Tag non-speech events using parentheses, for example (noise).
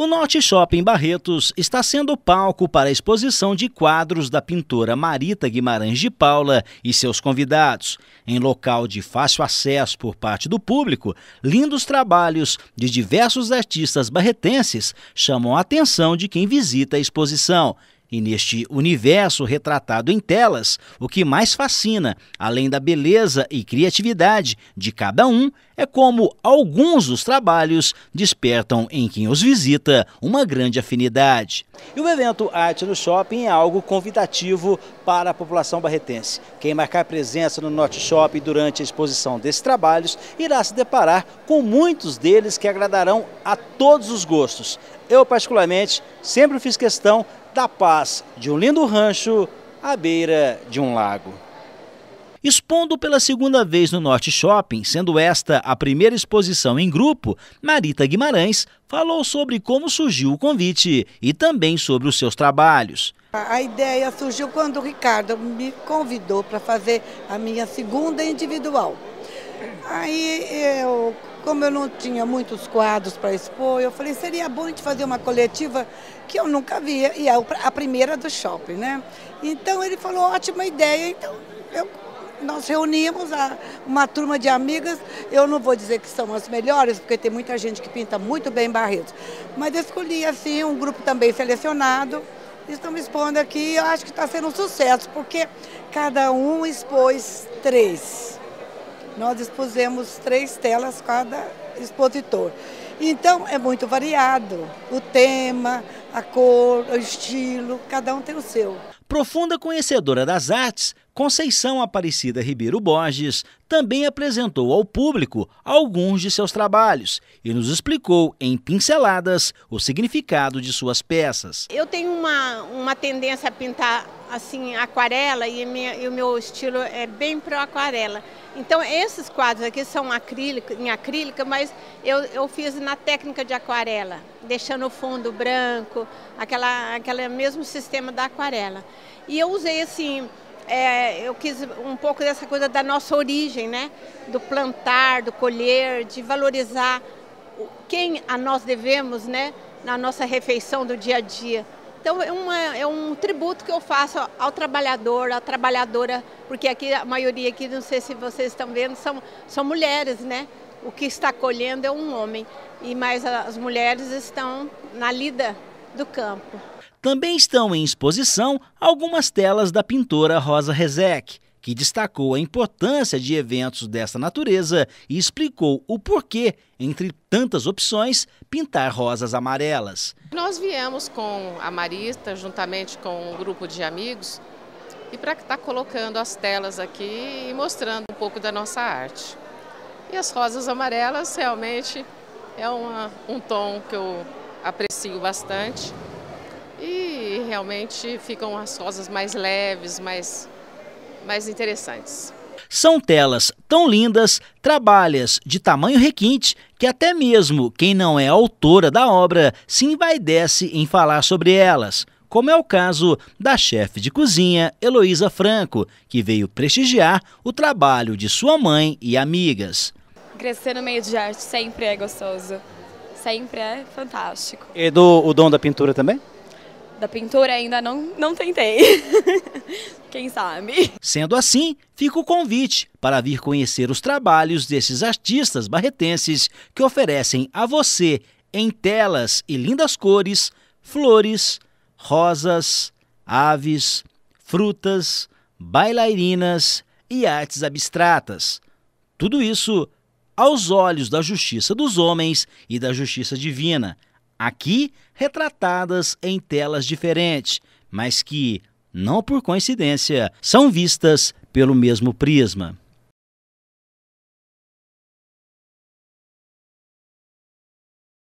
O Norte Shopping Barretos está sendo palco para a exposição de quadros da pintora Marita Guimarães de Paula e seus convidados. Em local de fácil acesso por parte do público, lindos trabalhos de diversos artistas barretenses chamam a atenção de quem visita a exposição. E neste universo retratado em telas, o que mais fascina, além da beleza e criatividade de cada um, é como alguns dos trabalhos despertam em quem os visita uma grande afinidade. E o evento Arte no Shopping é algo convidativo para a população barretense. Quem marcar presença no Norte Shopping durante a exposição desses trabalhos irá se deparar com muitos deles que agradarão a todos os gostos. Eu, particularmente, sempre fiz questão da paz de um lindo rancho à beira de um lago. Expondo pela segunda vez no Norte Shopping, sendo esta a primeira exposição em grupo, Marita Guimarães falou sobre como surgiu o convite e também sobre os seus trabalhos. A ideia surgiu quando o Ricardo me convidou para fazer a minha segunda individual. Aí eu, como eu não tinha muitos quadros para expor, eu falei, seria bom a gente fazer uma coletiva que eu nunca via, e é a primeira do shopping, né? Então ele falou, ótima ideia, então eu nós reunimos a, uma turma de amigas. Eu não vou dizer que são as melhores, porque tem muita gente que pinta muito bem Barretos. Mas escolhi assim um grupo também selecionado. Estamos expondo aqui, eu acho que está sendo um sucesso, porque cada um expôs três. Nós expusemos três telas cada expositor. Então é muito variado o tema, a cor, o estilo, cada um tem o seu. Profunda conhecedora das artes, Conceição Aparecida Ribeiro Borges também apresentou ao público alguns de seus trabalhos e nos explicou em pinceladas o significado de suas peças. Eu tenho uma, uma tendência a pintar assim aquarela e, minha, e o meu estilo é bem pro aquarela. Então esses quadros aqui são acrílico, em acrílica, mas eu, eu fiz na técnica de aquarela, deixando o fundo branco, aquela, aquele mesmo sistema da aquarela. E eu usei assim é, eu quis um pouco dessa coisa da nossa origem, né? Do plantar, do colher, de valorizar quem a nós devemos, né? Na nossa refeição do dia a dia. Então é, uma, é um tributo que eu faço ao trabalhador, à trabalhadora, porque aqui a maioria aqui, não sei se vocês estão vendo, são, são mulheres, né? O que está colhendo é um homem, e mais as mulheres estão na lida do campo também estão em exposição algumas telas da pintora Rosa Rezek, que destacou a importância de eventos dessa natureza e explicou o porquê, entre tantas opções, pintar rosas amarelas. Nós viemos com a Marista, juntamente com um grupo de amigos, e para estar tá colocando as telas aqui e mostrando um pouco da nossa arte. E as rosas amarelas realmente é uma, um tom que eu aprecio bastante realmente ficam as rosas mais leves, mais, mais interessantes. São telas tão lindas, trabalhas de tamanho requinte, que até mesmo quem não é autora da obra se envaidece em falar sobre elas, como é o caso da chefe de cozinha Heloísa Franco, que veio prestigiar o trabalho de sua mãe e amigas. Crescer no meio de arte sempre é gostoso, sempre é fantástico. E do, o dom da pintura também? da pintura ainda não, não tentei. (laughs) Quem sabe? Sendo assim, fica o convite para vir conhecer os trabalhos desses artistas barretenses que oferecem a você, em telas e lindas cores, flores, rosas, aves, frutas, bailarinas e artes abstratas. Tudo isso aos olhos da justiça dos homens e da justiça divina, aqui retratadas em telas diferentes, mas que, não por coincidência, são vistas pelo mesmo prisma.